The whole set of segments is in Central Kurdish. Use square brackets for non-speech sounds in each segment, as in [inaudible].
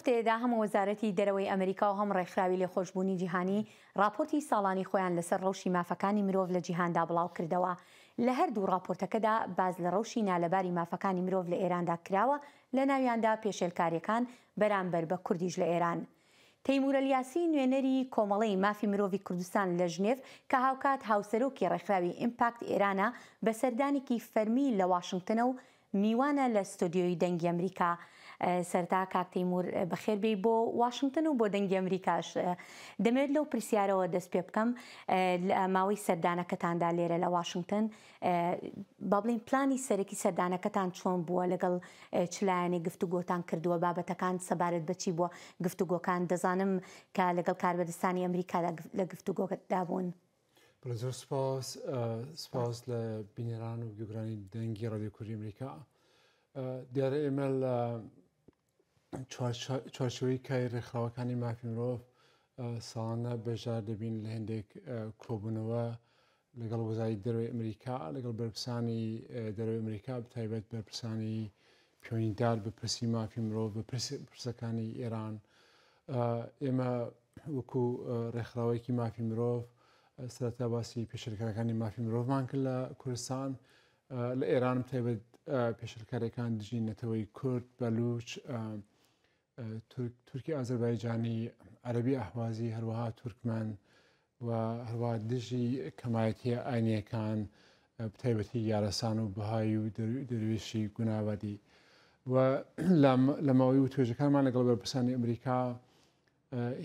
هەفتەیەدا هەموو وەزارەتی دەرەوەی ئەمریکا و هەم ڕێکخراوی لێ خۆشببوونی جیهانی راپۆرتی ساڵانی خۆیان لەسەر ڕەوشی مافەکانی مرۆڤ لە جیهاندا بڵاو کردەوە لە هەردوو راپۆرتەکەدا باز لە ڕەوشی نالەباری مافەکانی مرۆڤ لە ئێراندا کراوە لە ناویاندا پێشێلکاریەکان بەرامبەر بە کوردیش لە ئێران. تەیمورەلیاسی نوێنەری کۆمەڵی مافی مرۆڤی کوردستان لە ژنێف کە هاوکات هاوسەرۆکی ڕێکخراوی ئیمپاکت ئێرانە بە سەردانێکی فەرمی لە واشنگتنە و میوانە لە ستۆدیۆی دەنگی ئەمریکا سەرتا کاکتیمور بەخێربی بۆ واشنگتن و بۆ دەنگی ئەمریکاش دەمێت لەو پرسیارەوە دەست پێ بکەم ماوەی سەردانەکەتاندا لێرە لە واشنگتن با بڵین پلانی سەرەکی سەردانەکەتان چۆن بووە لەگەڵ چلایانی گفتوگۆتان کردووە بابەتەکان سەبارەت بچی بووە گفتوگۆکان دەزانم کە لەگەڵ کاربەدەستانی ئەمریکا لە گفتوگۆکەتدا بوون. زۆر سپاس سپاس لە بینێران و گوگرانی دەنگی ڕادیۆکوری ئەمریکا دیارە ئێمە لە چوارشەوەی کاری ڕێکخراوەکانی مافی مرۆڤ ساڵانە بەژار دەبین لە هەندێک کۆبوونەوە لەگەڵ وەزای دەروی ئەمریکا لەگەڵ بەرپرسانی دەروی ئەمریکا بتایبەت بەرپرسانی پەیوەنددار بەپرسی مافی مرۆڤ بە پرسەکانی ئێران ئێمە وەکو ڕێکخراوەیەکی مافی مرۆڤ سەرەتا باسی پێشرکارەکانی مافی مرۆڤمان کرد لە کوردستان لە ئێرانم تایبەت پێشرکارەکان دژی نەتەوەی کورد بەلوچ تورکی ئازربایجانی عەربی ئەحوازی هەروەها تورکمان و هەروە دژی کەمایەتیە ئاینیەکان بتیبەتی یارەسان و بەهای و دروێشی گوناوەدی و لەماوەی و توێژەکانمان لەگەڵ بەرپرسانی ئەمریکا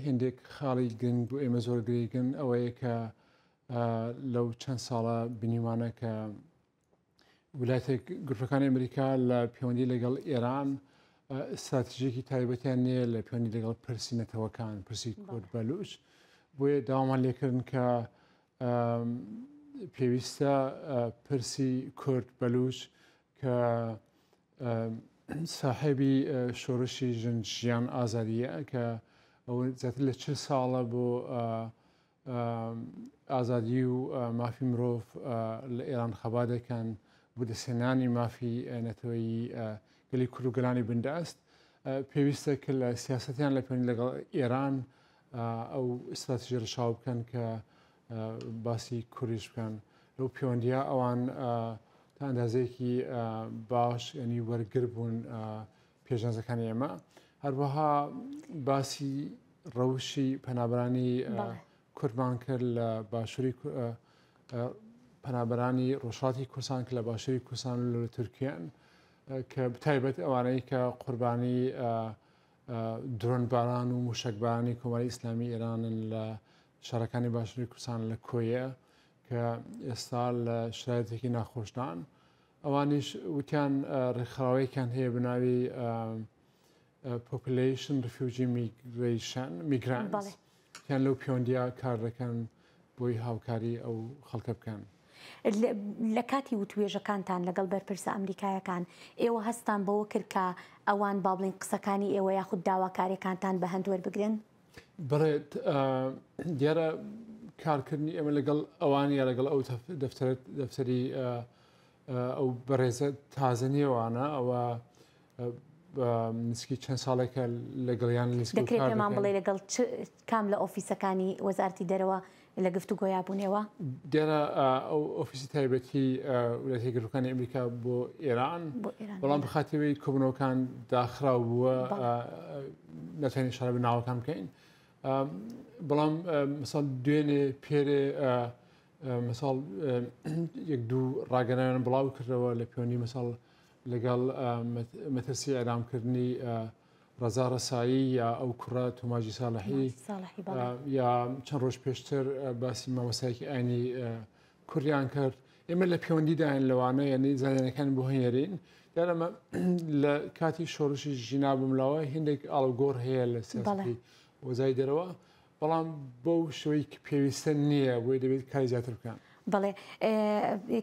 هندێک خاڵی گرنگ بۆ ئێمە زۆر گرێگن ئەوەیە کە لەو چەند ساڵە بنیوانە کە ویلاتێک گرفەکانی ئەمریکا لە پەیوەندی لەگەڵ ئێران و استراتژیەکی تایبەتیان نییە لە پێنی لەگەڵ پرسی نەتەوەکان پرسی کۆت بەلوش بۆیە داوامان لێکردن کە پێویستە پرسی کورد بەلوش کە ساحبی شۆڕشی ژنجیان ئازاریە کە زیاتر لە چه ساڵە بۆ ئازادی و مافی مرۆڤ لە ئێران خەبا دەکەن بۆ دەسێنانی مافی نەتەوەی گەلی کوروگەلانی بنده ئەست پێویستە کە لە سیاستیان لە پێین لەگەڵ ئێران ئەو ئستراتژی ڕشاو بکەن کە باسی کوریش بکەن لەو پەیوەندیا ئەوان تا ئەندازەیەکی باش ینی وەرگر بوون پێشنزەکانی ئێمە هەروەها باسی ڕەوشی پەنابرانی کوربان کرد لە باشووری پەنابرانی ڕۆژاتی کورسان کە لە باشووری کوسان لە تورکیان. کە بتایبەت ئەوانەی کە قوربانی درۆنباران و موشکبانی کۆماری ئیسلامی ئێرانن لە شارەکانی باشووری کوردستان لە کۆیە کە ئێستا لە شرایەتێکی ناخۆشدان ئەوانیش وتیان ڕێکخراوەیەکیان هەیە بناوی پۆپلیشن رفیوجی میگریشن میگران یان لەو پەیوەندیا کار دەکەن بۆی هاوکاری ئەو خەڵکە بکەن. لە کاتی وتوێژەکانتان لەگەڵ بەرپرسە ئەمریکایەکان ئێوە هەستان بەوە کردکە ئەوان با بڵین قسەکانی ئێوە یاخود داواکارەکانتان بە هەندوەر بگرن بڕێت دیارە کارکردنی ئێمە لەگەڵ ئەوانی یا لەگەڵ ئەو دەفتەری ئەو بەڕێزە تازەنیێوانە ئەوە نسکی چەند ساڵێکە لەگەڵیان لیست دەکرێت مان بڵێ لەگەڵ کام لە ئۆفیسەکانی وەزارتی دەرەوە لە گفتو گۆیا بوونەوە دیێرە ئەو ئۆفیسی تایبەتی ولاتی گرروکانی ئەمریکا بۆ ئێران بەڵام بخاتەوەی کۆبنەوەکان داخرا بووە نەتوانین شارە بناوەکان بکەین بەڵام مەساڵ دوێنێ پێرێ مەساڵ یەک دوو ڕاگەنایان بڵاو کردەوە لە پەیوەندی مەساڵ لەگەڵ مەتەسی ئەرامکردنی ڕزا ڕسایی یا ئەو کوڕە تۆماجی ساڵحی یا چەند ڕۆژ پێشتر باسی مامۆسایکی ئاینی کوریان کرد ئێمە لە پەیوەندیدایەن لەوانە یعنی زانانەکان بۆ هێنرین یارەمە [clears throat] لە کاتی شۆڕشی ژینابملاوە هندێک ئاڵگۆڕ هەیە لە سەڵی وەزای دەرەوە بەڵام بەو شوەی پێویستە نییە بۆی دەبێت کاری زیاتر بکەن. بڵێ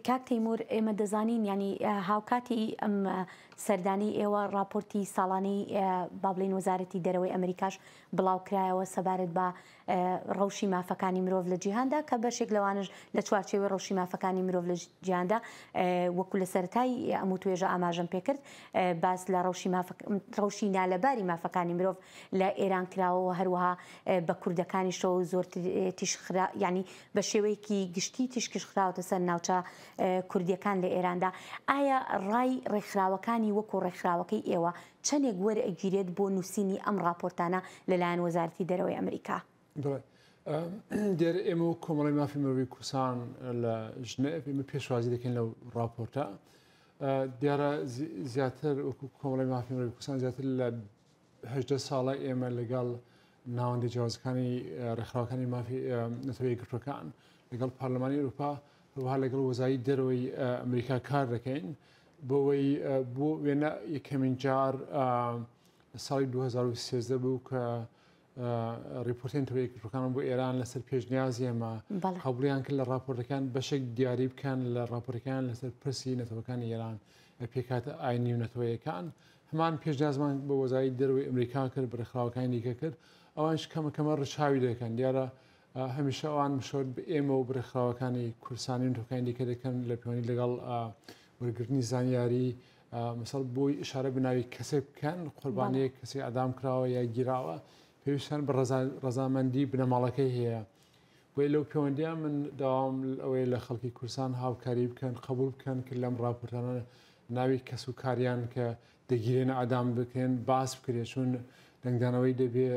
کاک تەیمور ئێمە دەزانین ینی هاوکاتی ئەم سەردانی ئێوە راپۆرتی ساڵانەی بابلین وەزارەتی دەرەوەی ئەمریکاش بڵاوکرایەوە سەبارەت بە ڕەوشی مافەکانی مرۆڤ لە جیهاندا کە بەشێک لەوانش لە چوارچێوە ڕەوشی مافەکانی مرۆڤ لە جیاندا وەکو لە سەرای ئەمو توێژە ئاماژم پێکرد باس لە ڕەوشی نالەباری مافەکانی مرۆڤ لە ئێران کراوەوە هەروەها بە کوردەکانی شەو زۆر تیشخرا ینی بە شێوەیەکی گشتی تیشکشخراوتە سەر ناوچە کوردیەکان لە ئێراندا ئایا ڕای ڕێکخراوەکانی ئەوانی وەکو ڕێکخراوەکەی ئێوە چەندێک گوەرە ئەگیرێت بۆ نووسینی ئەم راپۆرتانە لەلایەن وەزارتی دەرەوەی ئەمریکا دێر ئێمە کۆمەڵی مافی مروی کوسان لە ژنێف ئمە پێشوازی دەکەین لەو راپۆرتە دیارە زیاتر وەکو کۆمەڵی مافی مروی کوسان زیاتر لەه ساڵە ئێمە لەگەڵ ناوەندی جیازەکانی ڕێکخراوەکانی مافی نەتەوەی گرتوەکان لەگەڵ پارلمانی ئەوروپا وها لەگەڵ وەزایی دەرەوەی ئەمریکا کار دەکەین. بۆەوەی بۆ وێنە یەکەمین جار لە ساڵی 2013 بوو کە ریپۆرتینەکان بۆ ئێران لەسەر پێشنیازی ئێمە هەبڵیان کرد لە راپۆرتەکان بەشێک دیاری بکەن لە راپۆرتەکان لەسەر پرسی نەتەوەەکانی ئێران پێکاتە ئاینی نەتەوەیەکان هەمان پێشنیازمان بە وەزایی دەروی ئەمریکا کرد بەرەخراوەکان دیکە کرد ئەوانش کەمە کەمە ڕشاوی دەکەن دیارە هەمیشە ئەوان مشۆر ئێمە و برەخراوەکانی کورسانی نوتەکانی دیکە دەکەن لە پەیوەنی لەگەڵ وەرگرتنی زانیاری مثل بۆی شارە بناوی کەسێک بکەن قوربانەیە کەسی ئەدام کراوە یا گیراوە پێویستان بە ڕزامەندی بنەماڵەکەی هەیە وی لەو پەیوەندیان من داوام ئەوەی لە خەڵکی کورسان هاوکاری بکەن قبول بکەن کرد لەم راپورتانە ناوی کەس و کاریان کە دەگیرێنە ئادام بکەن باس بکرێت چون دەنگدانەوەی دەبێت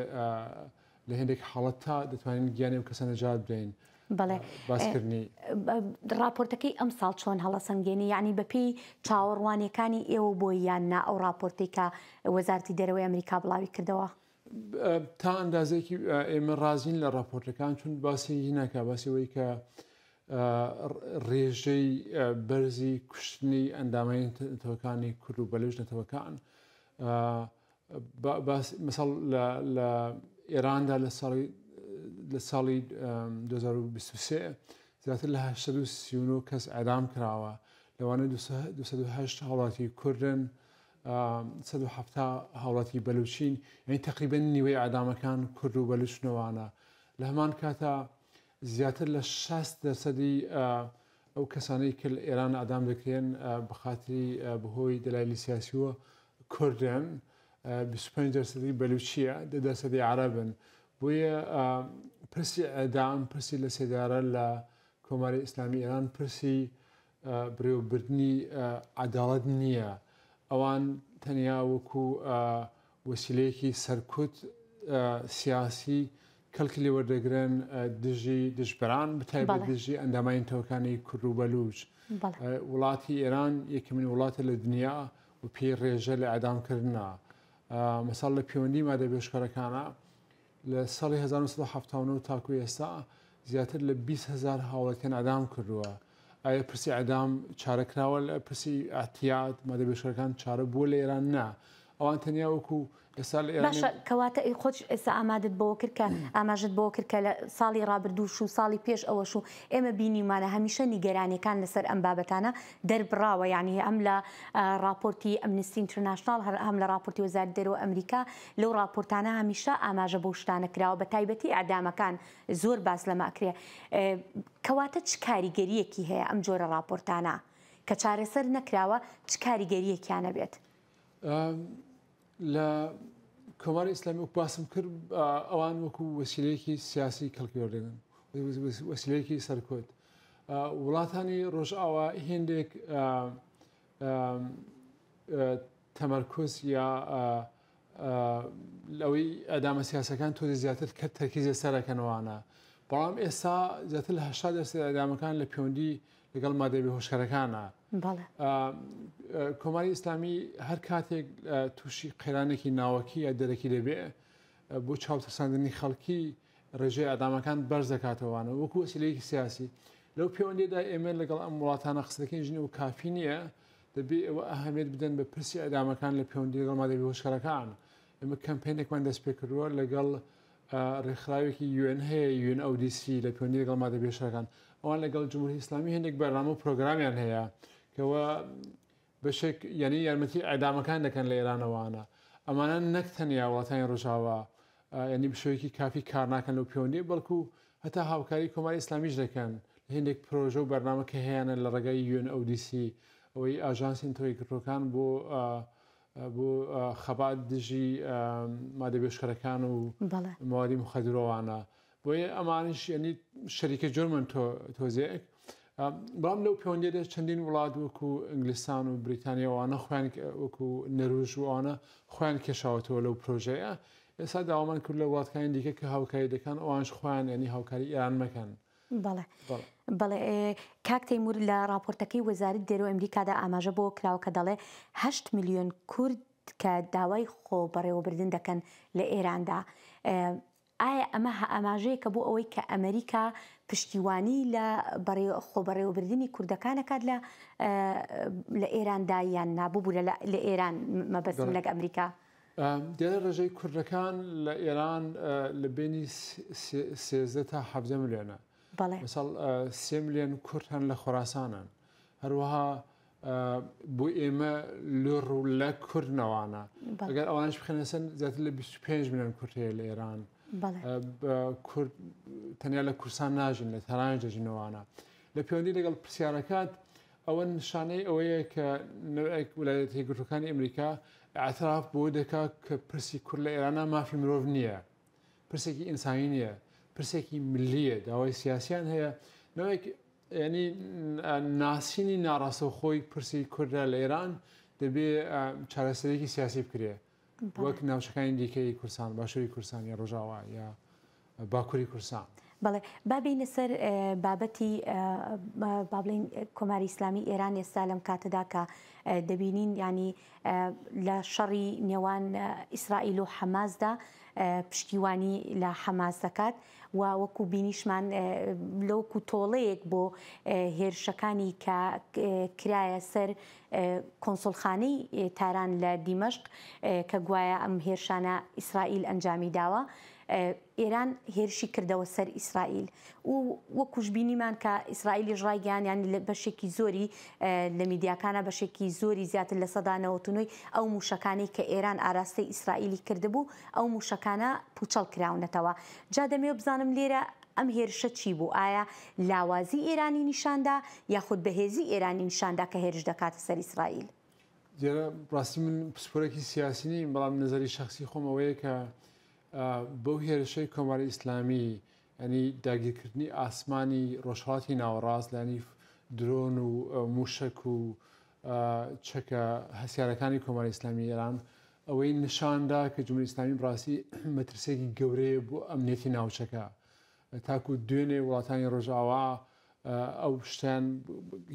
لە هندێک حڵەت تا دەتوانین گیانی و کەسە نەجات بدەین. بڵێ راپۆرتەکەی ئەم ساڵ چۆن هەڵەسەنگێنی یعنی بەپی چاوەڕوانەکانی ئێوە بۆی یاننا ئەو راپۆرتێکە وەزارتی دەرەوەی ئەمریکا بڵاوی کردەوە. تا ئەندازێکی ئێمە رازین لە راپۆرتەکان چون باسی ناکە باسیەوەی کە ڕێژەی بەرزی کوشتنی ئەندامەی نەتەوەکانی کورد و بەلێژ نەتەوەکان مەسەڵ لە ئێراندا لە ساڵی لە ساڵی 2023 زیاتر لە 1939 کەس ئەدام کراوە لەوانە 1970 هاوڵاتی کوردن 1970 هاوڵاتی بەلوچین یعنی تقریبن نیوەی ئادامەکان کورد و بەلوچنەوانە لە هەمان کاتە زیاتر لە 6 دەسەدی ئەو کەسانەی کە ئێران ئادام دەکرێن بەخاتری بەهۆی دەلایلی سیاسیوە کوردن 25 دەسەدی بەلوچیە دە دەسەدی عربن. بۆیە پرسی ئەدام پرسی لە سێدارە لە کۆماری ئیسلامی ئێران پرسی برێوبردننی عداڵەت نییە ئەوان تەنیا وەکو وەسیلەیەکی سەرکوت سیاسی کەلکلی وەردەگرن دژی دژبران بتایبە دژی ئەنداماین تەوەکانی کورد و بەلوچ وڵاتی ئێران یەکمین وڵاتە لە دنیا و پێی ڕێژە لە ئەدامکردنا مەساڵ لە پەیوەندی مادە بێشکەرەکانە لە ساڵی 1970 تاکوی ئێستا زیاتر لە 20هزار هاوڵەتیان ئادام کردووە ئایا پرسی ئەدام چارەکراوە لە پرسی ئاتیات مادەبێشەکان چارە بووە لە ئێران نا ئەوان تەنیا وەکو ئێستا کەواتە خۆش ئێستا ئامادت بۆ کردکە ئاماژت بۆ کردکە لە ساڵی ڕابردووش و ساڵی پێش ئەوەش و ئێمە بینیمانە هەمیشە نیگەرانەکان لەسەر ئەم بابەتانە دەربراوە یعنی ئەم لە راپۆرتی ئەمنیستی ئینترناشنال هەر ئەم لە راپۆرتی وەزار دەرەوە ئەمریکا لەو راپۆرتانە هەمیشە ئاماژە بۆ شتانە کراوە بە تایبەتی ئادامەکان زۆر باس لە ماکرێ کەواتە چ کاریگەریەکی هەیە ئەم جۆرە راپۆرتانە کە چارەسەر نەکراوە چ کاریگەریەکیانە بێت. لە کۆماری ئیسلامی و باسم کرد ئەوان وەکو وەسیلەیەکی سیاسی کەڵکیوەردەگەن وەسیلەیەکی سەرکۆت وڵاتانی ڕۆژئاوا هێندێک تەمەرکۆس یا لەوەی ئەدامە سیاسەکان تۆزی زیاتر کە تەرکیزە سەرەکەنەوەوانە بەڵام ئێستا زیاتر لە هشتا دەستدامەکان لە پەیوەندی لەگەڵ مادەبی هۆشکارەکانە کۆماری ئیسلامی هەر کاتێک تووشی قەیرانێکی ناوەکی یا دەرەکی دەبێ بۆ چاوتەساندنی خەڵکی ڕێژەی ئادامەکان بەرزەکاتەوەوانە وەکو وسیلەیەکی سیاسی لەو پەیوەندێدا ئێمە لەگەڵ ئەم وڵاتانە قسەکەی ژنی و کافی نییە دەبێت ئەوە ئەهمێت بدەن بە پرسی ئەدامەکان لە پەیوەندی لەگەڵ مادەبی هۆشکارەکان ئێمە کەمپینێکمان دەست پێ کردووە لەگەڵ ڕێکخراوێکی یN هەیە یN ئەودیسی لە پەیوەندی لەگەڵ مادە بێشەکان ئەوان لەگەڵ جمهوری ئسلامی هەندێک بەرنامە و پرۆگرامیان هەیە کەەوە بەشێک یعنی یارمەتی ئەدامەکان دەکەن لە ئێرانەوانە ئەمانە نەک تەنیا وڵاتانی ڕۆژاوە ینی بشوەیەکی کافی کار ناکەن لەو پەیوەندی بەڵکو هەتا هاوکاری کۆماری ئسلامیش دەکەن هندێک پرۆژە و بەرنمەکە هەیەە لە ڕێگەی یN ئەودیسی ئەوەی ئاژانسی تۆی کڕۆکان بۆ بۆ خەبات دژی مادەبێشخەرەکان و ماواری مخەدرۆوانە بۆیە ئەمانش ینی شەریکە جۆرمن تۆزیەک بەڵام لەو پەیوەندێدا چەندین وڵات وەکو ئینگلیسان و بریتانیاوانە خویان وەکو نەروژوانە خویان کێشاوەتەوە لەو پرۆژەیە ئێستا داوامان کرد لە وڵاتکانی دیکە کە هاوکاری دەکەن ئەوانش خویان ینی هاوکاری ئیران مەکەن. بەڵێ بەڵێ کاکتەیمور لە راپۆرتەکەی وەزارت دەرو ئەمریکادا ئاماژە بۆ کراوە کە دەڵێ 8 میلیۆن کورد کە داوای خۆ بەڕێوەبردن دەکەن لە ئێراندا. ئایا ئەمە ئاماژەیە کە بۆ ئەوەی کە ئەمریکا پشتیوانی لە خۆبەڕێوەبردننی کوردەکانەکات لە لە ئێراندایان نابوو لە ئێران مەبەسم لەگە ئەمریکا. دیێ ڕژەی کوردەکان لە ئێران لە بینی سێزدە تا حەبزە میلیۆنە مەسەڵ سێ میلیۆن کورد هەن لە خۆراسانن هەروەها بۆ ئێمە لە ڕوو لە کوردنەوانە ئەگەر ئەوانش بخێنەسەن زیاتر لە 25 میلیۆن کورتەیە لە ئێران تەنیا لە کورسان ناژین لە تەرانج دەژینەوەوانە لە پەیوەندی لەگەڵ پرسیارەکات ئەوە نیشانەی ئەوەیە کە نوێک ویلایەت هێگرتەکانی ئەمریکا ئاعتراف بۆ دەکا کە پرسی کورد لە ئێرانە مافی مرۆڤ نییە پرسێکی ئینسانی نییە پرسێکی ملیە داوای سیاسیان هەیە نەوەی ینی ناسینی ناڕاستەخۆی پرسی کووردا لە ئێران دەبێ چارەسەرێکی سیاسی بکرێ وەک ناوچەکانی دیکەی کورسان باشووری کورسان یا ڕژاوا یا باکووری کورسان. بەڵێ بابینە سەر بابەتی بابلین کۆماری ئسلامی ئێران ئێستا لەم کاتەداکە دەبینین ینی لە شەڕی نێوان ئیسرائیل و حەمازدا پشتیوانی لە حەماسەکات و وەکو بینیشمان لەوکو تۆڵەیەک بۆ هێرشەکانی کە کرایە سەر کۆنسڵخانەی تاران لە دیمەشق کە گوایە ئەم هێرشانە ئیسرائیل ئەنجامی داوە. ئێران هێرشی کردەوە سەر ئیسرائیل و وەکوش بینیمان کە ئیسرائیلی ڕایگەیانیان بەشێکی زۆری لە میدیاکانە بەشێکی زۆری زیاتر لە سەدانەوەتونەوەی ئەو موشەکانی کە ئێران ئاراستەی ئیسرائیلی کردبوو ئەو موشەکان ئاگاهەکانە پوچەڵ کراونەتەوە جا دەمێ بزانم لێرە ئەم هێرشە چی بوو ئایا لاوازی ئێرانی نیشاندا یاخود بەهێزی ئێرانی نیشاندا کە هێرش دەکاتە سەر ئیسرائیل جێرە ڕاستی من پسپۆرەی سیاسی نیم بەڵام نظری شخصی خۆمەوەیە کە بەو هێرشەی کۆماری ئیسلامی ئەنی داگیرکردنی ئاسمانی ڕۆژهاتی ناوەڕاست لەنی درۆن و موشک و چەکە هەسیارەکانی کۆماری ئیسلامی ئێران ئەوەی نیشاندا کە جمهوریستانی ڕاستی [clears throat] مەترسێکی گەورەیە بۆ ئەمنێتی ناوچەکە تاکو دوێنێ وڵاتانی ڕۆژاوا ئەو شتیان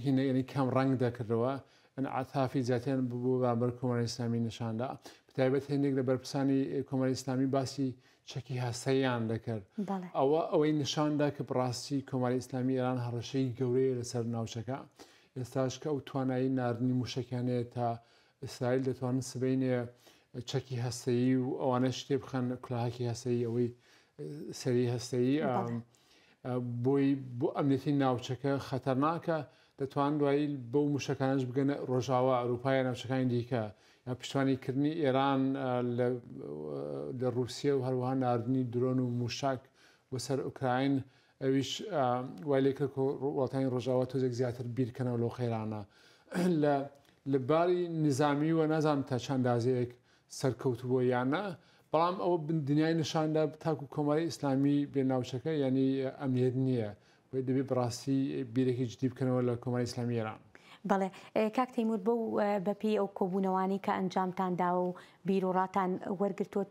هینەیەنی کەم ڕنگ دەکردەوە ئەن ئاتافی زیاتیان بوو بابەر کۆمەڵی ئسلامی نیشاندا بتایبەت هێنێک لە بەرپرسانی کۆمەڵی ئسلامی باسی چەکی هەسەیان دەکرد ئەوە ئەوەی نیشاندا کە بڕاستی کۆماری ئسلامی ئێران هەڕەشەی گەورەیە لەسەر ناوچەکە ئێستاش کە ئەو توانایی ناردنی موشەکانێت تا ئیسرائیل دەتوانن سبینێ چەکی هەستەیی و ئەوانە شتێ بخەن کلاهکی هەسەی ئەوەی سەری هەستەیی بۆی بۆ ئەمنێتی ناوچەکە خەتەرناکە دەتوان دوایی بەو موشەکانش بگەنە ڕۆژاوە ئەروپایە ناوچەکانی دیکە یا پشتوانیکردنی ئێران لە رووسیا و هەروەها نردنی درۆن و موشک بۆ سەر ئوکراین ئەویش وای لێکە وڵاتانی ڕۆژاوە تۆزێک زیاتر بیرکەنەوە لۆ خێرانە لە لەباری نظامی و نازان تا چەندازەیەک سەرکەوتبووە یانە بەڵام ئەوە دنیای نیشاندا تاکو کۆماری ئیسلامی بێناوچەکە ینی ئەمنیێت نییە وی دەبێت بڕاستی بیرێکی جدی بکەنەوە لە کۆماری ئسلامی ئێران بەڵێ کاک تەیمور بەو بەپی ئەو کۆبوونەوانی کە ئەنجامتان داوە و بیرۆڕاتان وەرگتووە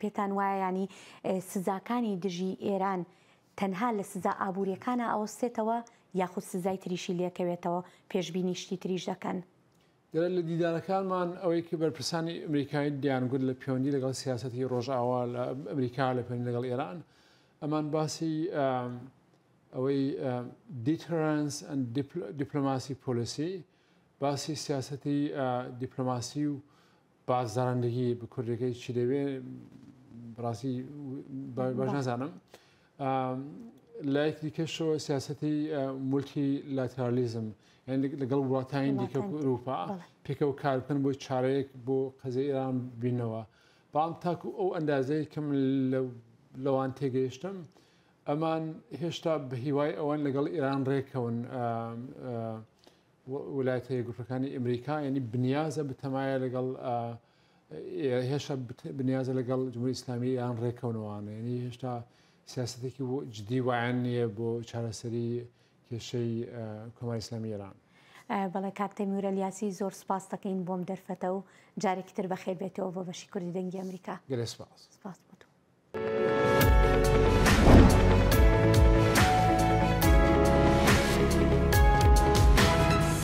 پێتان وایە ینی سزاکانی دژی ئێران تەنها لە سزا ئابوووریەکانە ئەوە سێتەوە یاخود سزای تریشی لەکەوێتەوە پێشببینی شتی تریش دەکەن. دەرە لە دیدانەکانمان ئەوەی کە بەرپرسانی ئەمریکای دیانگوت لە پەیوەندی لەگەڵ سیاستی ڕۆژاوا لە ئەمریکا لە پێند لەگەڵ ئێران ئەمان باسی ئەوەی دیترنس دیپلۆماسی پۆلسی باسی سیاستی دیپلۆماسی و بازدارندگی بە کوردەکەی چی دەوێت بڕاستی باش نازانم لایەک دیکەشەوە سیاستی ملکی لاترالیزم لەگەڵ وڵاتانی دیکە ئەوروپا پێکە و کارکن بۆ چارەیەک بۆ قەزە ئێران بینەوە بام تاکو ئەو ئەندازەی کەم لەوان تێگەیشتم ئەمان هێشتا بە هیوای ئەوان لەگەڵ ئێران ڕێکەون ویلایەتەیە گوپەکانی ئەمریکا ینی بنیازە بتەمایە لەگەڵ هێشتا بنیازە لەگەڵ جمهوری ئسلامی یان ڕێکەونەوانە ینی هێشتا سیاستێکی بۆ جدی وایان نییە بۆ چارەسەری کێشەی کۆماری ئسلامی ئێران بەڵێ کاکتەمیورە لیاسی زۆر سپاس دەکەین بۆم دەرفەتە و جارێکتر بەخێ بێتەوە بۆ بەشی کوردی دەنگی ئەمریکا گەلێ سپاس سپاس بوو.